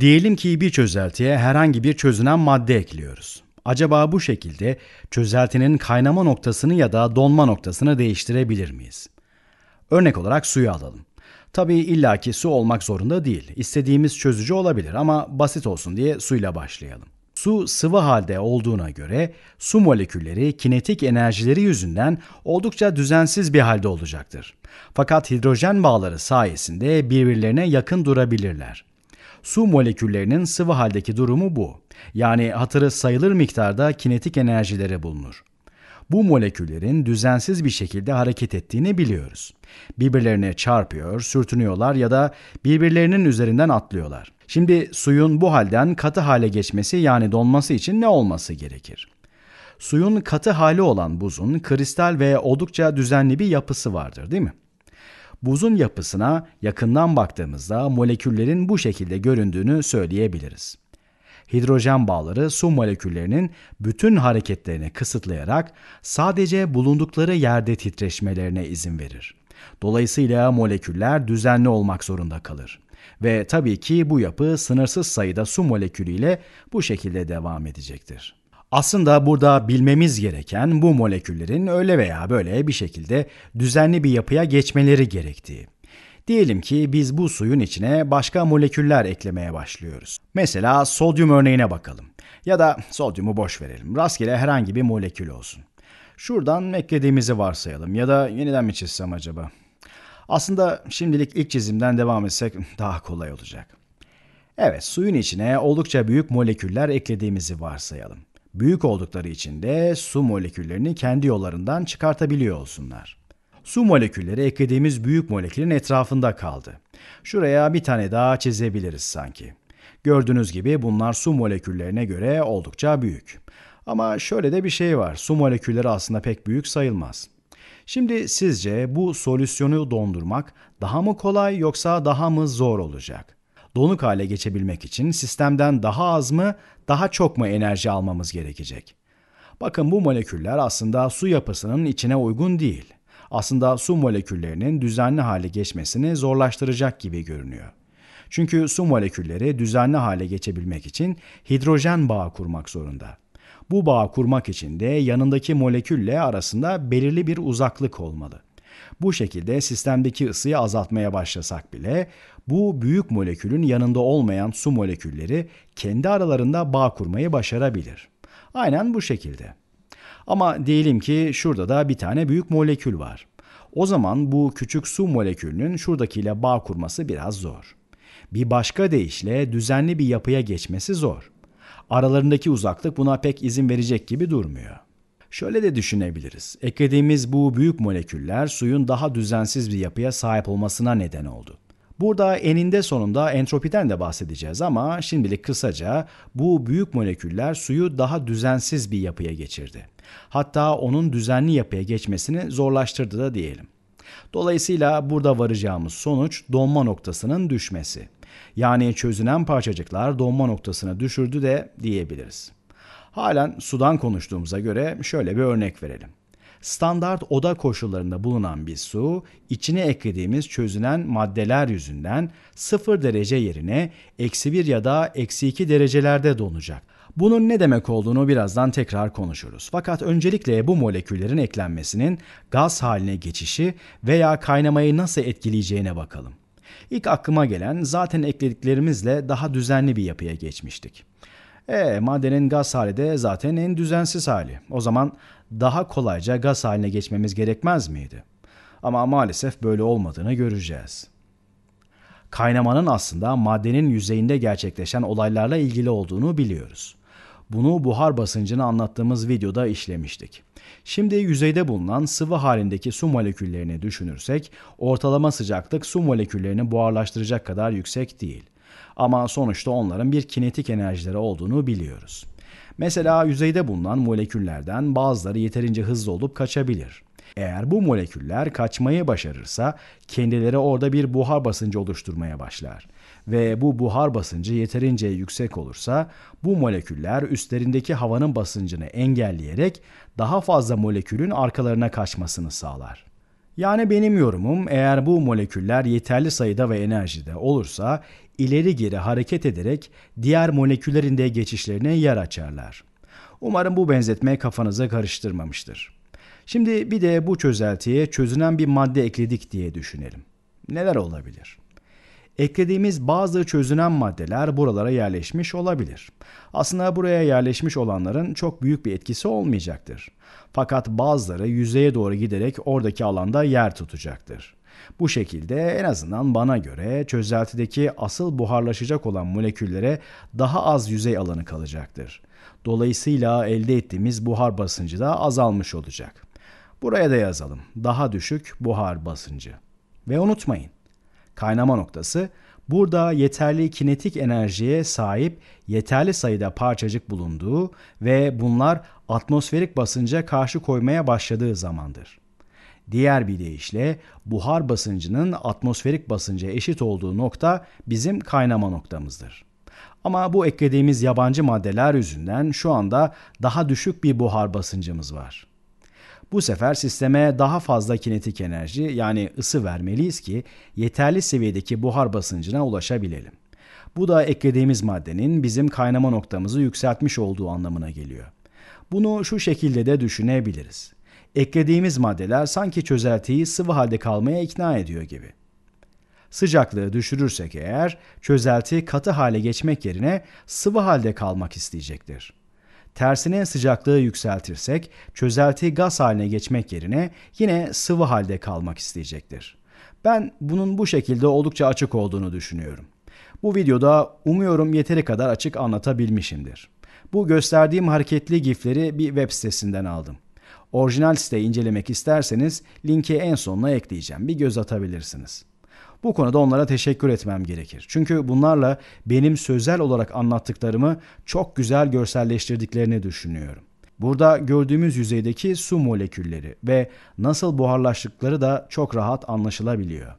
Diyelim ki bir çözeltiye herhangi bir çözünen madde ekliyoruz. Acaba bu şekilde çözeltinin kaynama noktasını ya da donma noktasını değiştirebilir miyiz? Örnek olarak suyu alalım. Tabii illaki su olmak zorunda değil. İstediğimiz çözücü olabilir ama basit olsun diye suyla başlayalım. Su sıvı halde olduğuna göre su molekülleri kinetik enerjileri yüzünden oldukça düzensiz bir halde olacaktır. Fakat hidrojen bağları sayesinde birbirlerine yakın durabilirler. Su moleküllerinin sıvı haldeki durumu bu. Yani hatırı sayılır miktarda kinetik enerjilere bulunur. Bu moleküllerin düzensiz bir şekilde hareket ettiğini biliyoruz. Birbirlerine çarpıyor, sürtünüyorlar ya da birbirlerinin üzerinden atlıyorlar. Şimdi suyun bu halden katı hale geçmesi yani donması için ne olması gerekir? Suyun katı hali olan buzun kristal ve oldukça düzenli bir yapısı vardır değil mi? Buzun yapısına yakından baktığımızda moleküllerin bu şekilde göründüğünü söyleyebiliriz. Hidrojen bağları su moleküllerinin bütün hareketlerini kısıtlayarak sadece bulundukları yerde titreşmelerine izin verir. Dolayısıyla moleküller düzenli olmak zorunda kalır. Ve tabii ki bu yapı sınırsız sayıda su molekülüyle bu şekilde devam edecektir. Aslında burada bilmemiz gereken bu moleküllerin öyle veya böyle bir şekilde düzenli bir yapıya geçmeleri gerektiği. Diyelim ki biz bu suyun içine başka moleküller eklemeye başlıyoruz. Mesela sodyum örneğine bakalım. Ya da sodyumu boş verelim. Rastgele herhangi bir molekül olsun. Şuradan eklediğimizi varsayalım ya da yeniden mi çizsem acaba? Aslında şimdilik ilk çizimden devam etsek daha kolay olacak. Evet, suyun içine oldukça büyük moleküller eklediğimizi varsayalım. Büyük oldukları için de su moleküllerini kendi yollarından çıkartabiliyor olsunlar. Su molekülleri eklediğimiz büyük molekülün etrafında kaldı. Şuraya bir tane daha çizebiliriz sanki. Gördüğünüz gibi bunlar su moleküllerine göre oldukça büyük. Ama şöyle de bir şey var. Su molekülleri aslında pek büyük sayılmaz. Şimdi sizce bu solüsyonu dondurmak daha mı kolay yoksa daha mı zor olacak? donuk hale geçebilmek için sistemden daha az mı, daha çok mu enerji almamız gerekecek? Bakın bu moleküller aslında su yapısının içine uygun değil. Aslında su moleküllerinin düzenli hale geçmesini zorlaştıracak gibi görünüyor. Çünkü su molekülleri düzenli hale geçebilmek için hidrojen bağı kurmak zorunda. Bu bağı kurmak için de yanındaki molekülle arasında belirli bir uzaklık olmalı. Bu şekilde sistemdeki ısıyı azaltmaya başlasak bile bu büyük molekülün yanında olmayan su molekülleri kendi aralarında bağ kurmayı başarabilir. Aynen bu şekilde. Ama diyelim ki şurada da bir tane büyük molekül var. O zaman bu küçük su molekülünün şuradakiyle bağ kurması biraz zor. Bir başka deyişle düzenli bir yapıya geçmesi zor. Aralarındaki uzaklık buna pek izin verecek gibi durmuyor. Şöyle de düşünebiliriz. Eklediğimiz bu büyük moleküller suyun daha düzensiz bir yapıya sahip olmasına neden oldu. Burada eninde sonunda entropiden de bahsedeceğiz ama şimdilik kısaca bu büyük moleküller suyu daha düzensiz bir yapıya geçirdi. Hatta onun düzenli yapıya geçmesini zorlaştırdı da diyelim. Dolayısıyla burada varacağımız sonuç donma noktasının düşmesi. Yani çözünen parçacıklar donma noktasına düşürdü de diyebiliriz. Halen sudan konuştuğumuza göre şöyle bir örnek verelim. Standart oda koşullarında bulunan bir su, içine eklediğimiz çözünen maddeler yüzünden 0 derece yerine eksi 1 ya da eksi 2 derecelerde donacak. Bunun ne demek olduğunu birazdan tekrar konuşuruz. Fakat öncelikle bu moleküllerin eklenmesinin gaz haline geçişi veya kaynamayı nasıl etkileyeceğine bakalım. İlk aklıma gelen zaten eklediklerimizle daha düzenli bir yapıya geçmiştik. E madenin gaz hali de zaten en düzensiz hali. O zaman daha kolayca gaz haline geçmemiz gerekmez miydi? Ama maalesef böyle olmadığını göreceğiz. Kaynamanın aslında maddenin yüzeyinde gerçekleşen olaylarla ilgili olduğunu biliyoruz. Bunu buhar basıncını anlattığımız videoda işlemiştik. Şimdi yüzeyde bulunan sıvı halindeki su moleküllerini düşünürsek ortalama sıcaklık su moleküllerini buharlaştıracak kadar yüksek değil. Ama sonuçta onların bir kinetik enerjileri olduğunu biliyoruz. Mesela yüzeyde bulunan moleküllerden bazıları yeterince hızlı olup kaçabilir. Eğer bu moleküller kaçmayı başarırsa kendileri orada bir buhar basıncı oluşturmaya başlar ve bu buhar basıncı yeterince yüksek olursa bu moleküller üstlerindeki havanın basıncını engelleyerek daha fazla molekülün arkalarına kaçmasını sağlar. Yani benim yorumum eğer bu moleküller yeterli sayıda ve enerjide olursa ileri geri hareket ederek diğer moleküllerin de geçişlerine yer açarlar. Umarım bu benzetme kafanıza karıştırmamıştır. Şimdi bir de bu çözeltiye çözünen bir madde ekledik diye düşünelim. Neler olabilir? Eklediğimiz bazı çözünen maddeler buralara yerleşmiş olabilir. Aslında buraya yerleşmiş olanların çok büyük bir etkisi olmayacaktır. Fakat bazıları yüzeye doğru giderek oradaki alanda yer tutacaktır. Bu şekilde en azından bana göre çözeltideki asıl buharlaşacak olan moleküllere daha az yüzey alanı kalacaktır. Dolayısıyla elde ettiğimiz buhar basıncı da azalmış olacak. Buraya da yazalım. Daha düşük buhar basıncı. Ve unutmayın. Kaynama noktası burada yeterli kinetik enerjiye sahip yeterli sayıda parçacık bulunduğu ve bunlar atmosferik basınca karşı koymaya başladığı zamandır. Diğer bir deyişle buhar basıncının atmosferik basınca eşit olduğu nokta bizim kaynama noktamızdır. Ama bu eklediğimiz yabancı maddeler yüzünden şu anda daha düşük bir buhar basıncımız var. Bu sefer sisteme daha fazla kinetik enerji yani ısı vermeliyiz ki yeterli seviyedeki buhar basıncına ulaşabilelim. Bu da eklediğimiz maddenin bizim kaynama noktamızı yükseltmiş olduğu anlamına geliyor. Bunu şu şekilde de düşünebiliriz. Eklediğimiz maddeler sanki çözeltiyi sıvı halde kalmaya ikna ediyor gibi. Sıcaklığı düşürürsek eğer çözelti katı hale geçmek yerine sıvı halde kalmak isteyecektir. Tersine sıcaklığı yükseltirsek çözelti gaz haline geçmek yerine yine sıvı halde kalmak isteyecektir. Ben bunun bu şekilde oldukça açık olduğunu düşünüyorum. Bu videoda umuyorum yeteri kadar açık anlatabilmişimdir. Bu gösterdiğim hareketli gifleri bir web sitesinden aldım. Orijinal siteyi incelemek isterseniz linki en sonuna ekleyeceğim. Bir göz atabilirsiniz. Bu konuda onlara teşekkür etmem gerekir. Çünkü bunlarla benim sözel olarak anlattıklarımı çok güzel görselleştirdiklerini düşünüyorum. Burada gördüğümüz yüzeydeki su molekülleri ve nasıl buharlaştıkları da çok rahat anlaşılabiliyor.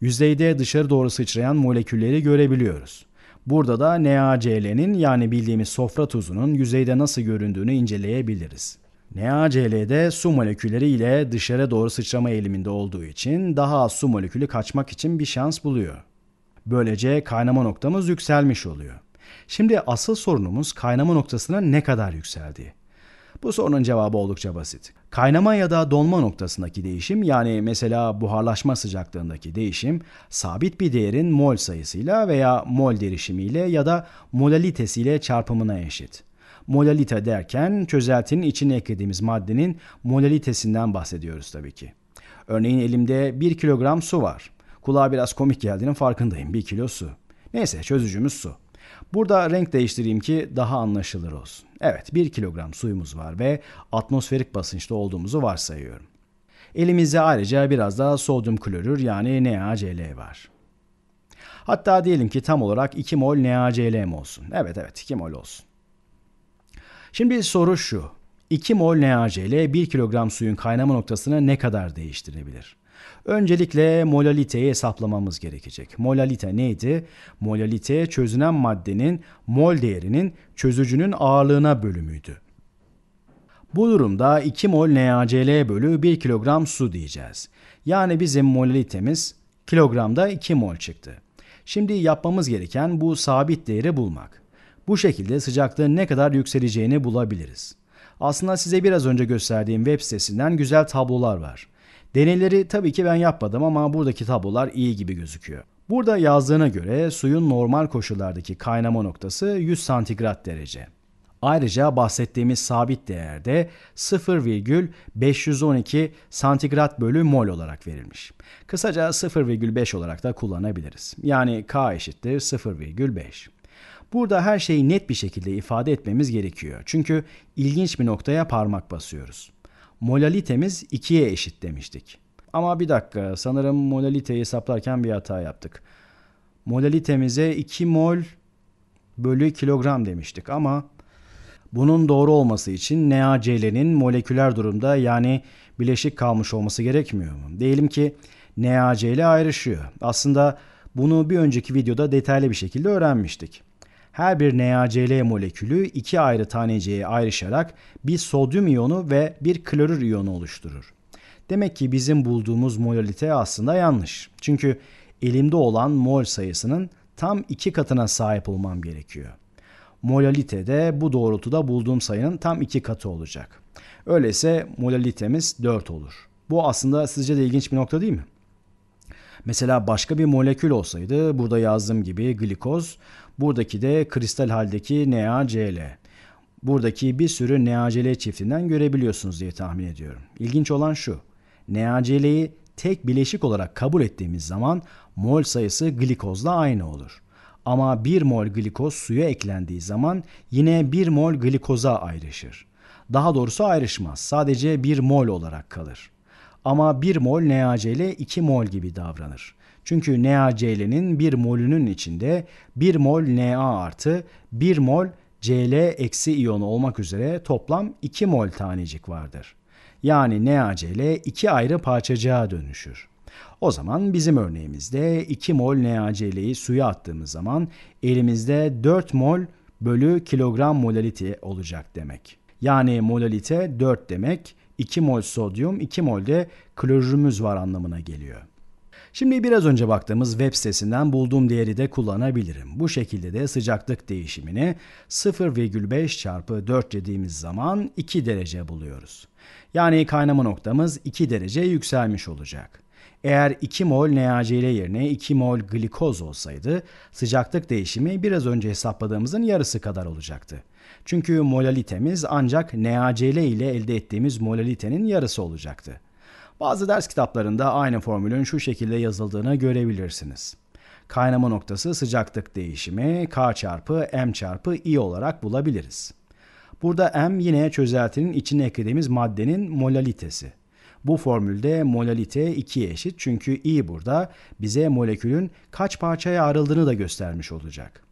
Yüzeyde dışarı doğru sıçrayan molekülleri görebiliyoruz. Burada da NaCl'nin yani bildiğimiz sofra tuzunun yüzeyde nasıl göründüğünü inceleyebiliriz. NaCl'de su molekülleri ile dışarı doğru sıçrama eğiliminde olduğu için daha az su molekülü kaçmak için bir şans buluyor. Böylece kaynama noktamız yükselmiş oluyor. Şimdi asıl sorunumuz kaynama noktasına ne kadar yükseldi? Bu sorunun cevabı oldukça basit. Kaynama ya da donma noktasındaki değişim yani mesela buharlaşma sıcaklığındaki değişim sabit bir değerin mol sayısıyla veya mol derişimiyle ya da molalitesiyle çarpımına eşit molalite derken çözeltinin içine eklediğimiz maddenin molalitesinden bahsediyoruz tabii ki. Örneğin elimde 1 kilogram su var. Kulağa biraz komik geldiğinin farkındayım. 1 kilo su. Neyse çözücümüz su. Burada renk değiştireyim ki daha anlaşılır olsun. Evet 1 kilogram suyumuz var ve atmosferik basınçta olduğumuzu varsayıyorum. Elimizde ayrıca biraz daha sodyum klorür yani NaCl var. Hatta diyelim ki tam olarak 2 mol NaCl'm olsun. Evet evet 2 mol olsun. Şimdi soru şu. 2 mol NaC ile 1 kilogram suyun kaynama noktasını ne kadar değiştirebilir? Öncelikle molaliteyi hesaplamamız gerekecek. Molalite neydi? Molalite çözünen maddenin mol değerinin çözücünün ağırlığına bölümüydü. Bu durumda 2 mol NaCl bölü 1 kilogram su diyeceğiz. Yani bizim molalitemiz kilogramda 2 mol çıktı. Şimdi yapmamız gereken bu sabit değeri bulmak. Bu şekilde sıcaklığın ne kadar yükseleceğini bulabiliriz. Aslında size biraz önce gösterdiğim web sitesinden güzel tablolar var. Deneyleri tabii ki ben yapmadım ama buradaki tablolar iyi gibi gözüküyor. Burada yazdığına göre suyun normal koşullardaki kaynama noktası 100 santigrat derece. Ayrıca bahsettiğimiz sabit değerde 0,512 santigrat bölü mol olarak verilmiş. Kısaca 0,5 olarak da kullanabiliriz. Yani K eşittir 0,5. Burada her şeyi net bir şekilde ifade etmemiz gerekiyor. Çünkü ilginç bir noktaya parmak basıyoruz. Molalitemiz 2'ye eşit demiştik. Ama bir dakika sanırım molaliteyi hesaplarken bir hata yaptık. Molalitemize 2 mol bölü kilogram demiştik ama bunun doğru olması için NaCl'nin moleküler durumda yani bileşik kalmış olması gerekmiyor mu? Diyelim ki NaCl ayrışıyor. Aslında bunu bir önceki videoda detaylı bir şekilde öğrenmiştik. Her bir NaCl molekülü iki ayrı taneciğe ayrışarak bir sodyum iyonu ve bir klorür iyonu oluşturur. Demek ki bizim bulduğumuz molalite aslında yanlış. Çünkü elimde olan mol sayısının tam iki katına sahip olmam gerekiyor. Molalite de bu doğrultuda bulduğum sayının tam iki katı olacak. Öyleyse molalitemiz 4 olur. Bu aslında sizce de ilginç bir nokta değil mi? Mesela başka bir molekül olsaydı burada yazdığım gibi glikoz Buradaki de kristal haldeki NaCl. Buradaki bir sürü NaCl çiftinden görebiliyorsunuz diye tahmin ediyorum. İlginç olan şu. NaCl'yi tek bileşik olarak kabul ettiğimiz zaman mol sayısı glikozla aynı olur. Ama 1 mol glikoz suya eklendiği zaman yine 1 mol glikoza ayrışır. Daha doğrusu ayrışmaz. Sadece 1 mol olarak kalır. Ama 1 mol NaCl 2 mol gibi davranır. Çünkü NaCl'nin 1 molünün içinde 1 mol Na artı 1 mol Cl eksi iyonu olmak üzere toplam 2 mol tanecik vardır. Yani NaCl iki ayrı parçacığa dönüşür. O zaman bizim örneğimizde 2 mol NaCl'yi suya attığımız zaman elimizde 4 mol bölü kilogram molalite olacak demek. Yani molalite 4 demek, 2 mol sodyum, 2 mol de klorürümüz var anlamına geliyor. Şimdi biraz önce baktığımız web sitesinden bulduğum değeri de kullanabilirim. Bu şekilde de sıcaklık değişimini 0,5 çarpı 4 dediğimiz zaman 2 derece buluyoruz. Yani kaynama noktamız 2 derece yükselmiş olacak. Eğer 2 mol NaCl yerine 2 mol glikoz olsaydı sıcaklık değişimi biraz önce hesapladığımızın yarısı kadar olacaktı. Çünkü molalitemiz ancak NaCl ile elde ettiğimiz molalitenin yarısı olacaktı. Bazı ders kitaplarında aynı formülün şu şekilde yazıldığını görebilirsiniz. Kaynama noktası sıcaklık değişimi K çarpı M çarpı I olarak bulabiliriz. Burada M yine çözeltinin içine eklediğimiz maddenin molalitesi. Bu formülde molalite 2'ye eşit çünkü I burada bize molekülün kaç parçaya ayrıldığını da göstermiş olacak.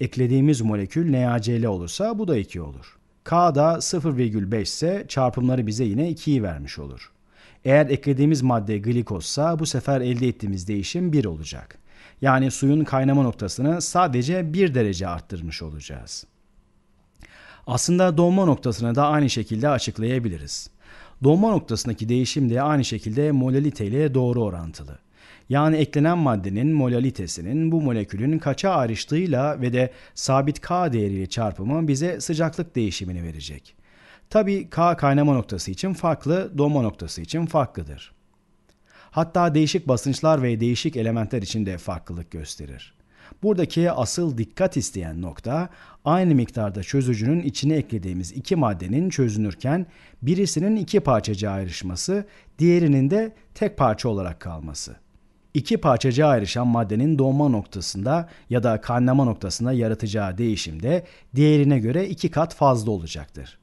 Eklediğimiz molekül NaCl olursa bu da 2 olur. K da 0,5 ise çarpımları bize yine 2'yi vermiş olur. Eğer eklediğimiz madde glikozsa bu sefer elde ettiğimiz değişim 1 olacak. Yani suyun kaynama noktasını sadece 1 derece arttırmış olacağız. Aslında donma noktasını da aynı şekilde açıklayabiliriz. Donma noktasındaki değişim de aynı şekilde molalite ile doğru orantılı. Yani eklenen maddenin molalitesinin bu molekülün kaça ayrıştığıyla ve de sabit K değeriyle çarpımı bize sıcaklık değişimini verecek. Tabi K kaynama noktası için farklı, donma noktası için farklıdır. Hatta değişik basınçlar ve değişik elementler için de farklılık gösterir. Buradaki asıl dikkat isteyen nokta aynı miktarda çözücünün içine eklediğimiz iki maddenin çözünürken birisinin iki parçacığa ayrışması, diğerinin de tek parça olarak kalması. İki parçacığa ayrışan maddenin donma noktasında ya da kaynama noktasında yaratacağı değişimde diğerine göre iki kat fazla olacaktır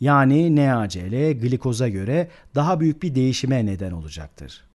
yani NaCl glikoza göre daha büyük bir değişime neden olacaktır.